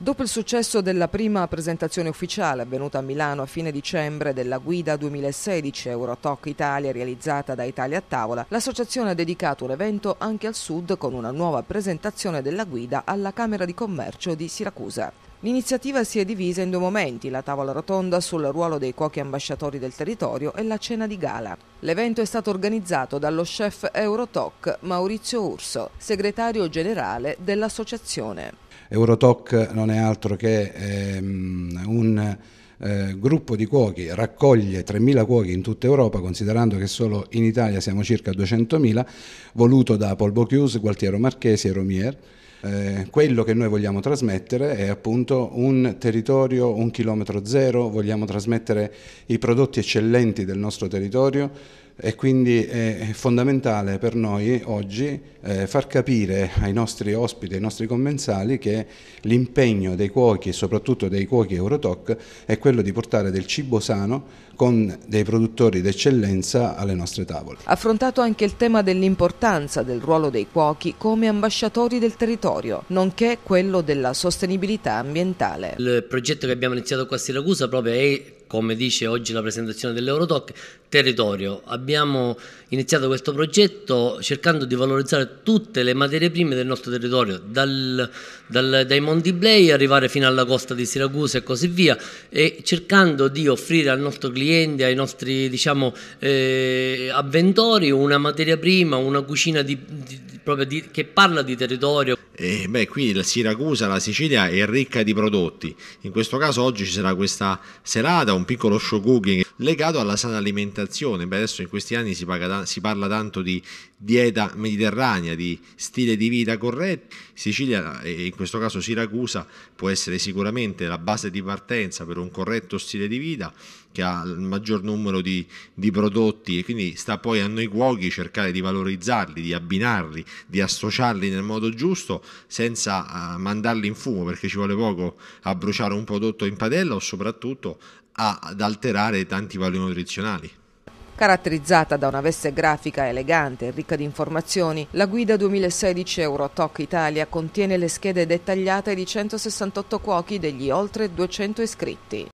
Dopo il successo della prima presentazione ufficiale avvenuta a Milano a fine dicembre della Guida 2016 Eurotoc Italia realizzata da Italia a Tavola, l'associazione ha dedicato un evento anche al sud con una nuova presentazione della guida alla Camera di Commercio di Siracusa. L'iniziativa si è divisa in due momenti, la tavola rotonda sul ruolo dei cuochi ambasciatori del territorio e la cena di gala. L'evento è stato organizzato dallo chef Eurotoc Maurizio Urso, segretario generale dell'associazione. Eurotoc non è altro che ehm, un eh, gruppo di cuochi raccoglie 3.000 cuochi in tutta Europa, considerando che solo in Italia siamo circa 200.000, voluto da Paul Bocuse, Gualtiero Marchesi e Romier eh, quello che noi vogliamo trasmettere è appunto un territorio, un chilometro zero, vogliamo trasmettere i prodotti eccellenti del nostro territorio e quindi è fondamentale per noi oggi eh, far capire ai nostri ospiti, ai nostri commensali che l'impegno dei cuochi soprattutto dei cuochi Eurotoc è quello di portare del cibo sano con dei produttori d'eccellenza alle nostre tavole. Affrontato anche il tema dell'importanza del ruolo dei cuochi come ambasciatori del territorio, nonché quello della sostenibilità ambientale. Il progetto che abbiamo iniziato qua a Siracusa proprio è come dice oggi la presentazione dell'Eurotalk, territorio. Abbiamo iniziato questo progetto cercando di valorizzare tutte le materie prime del nostro territorio, dal, dal, dai Monti Blei arrivare fino alla costa di Siracusa e così via, e cercando di offrire al nostro cliente, ai nostri diciamo, eh, avventori, una materia prima, una cucina di, di proprio di, che parla di territorio. Eh, beh, qui la Siracusa, la Sicilia è ricca di prodotti. In questo caso oggi ci sarà questa serata, un piccolo show cooking legato alla sana alimentazione. Beh, adesso in questi anni si, da, si parla tanto di dieta mediterranea, di stile di vita corretto, Sicilia e in questo caso Siracusa può essere sicuramente la base di partenza per un corretto stile di vita che ha il maggior numero di, di prodotti e quindi sta poi a noi cuochi cercare di valorizzarli, di abbinarli, di associarli nel modo giusto senza eh, mandarli in fumo perché ci vuole poco a bruciare un prodotto in padella o soprattutto ad alterare tanti valori nutrizionali. Caratterizzata da una veste grafica elegante e ricca di informazioni, la guida 2016 Eurotoc Italia contiene le schede dettagliate di 168 cuochi degli oltre 200 iscritti.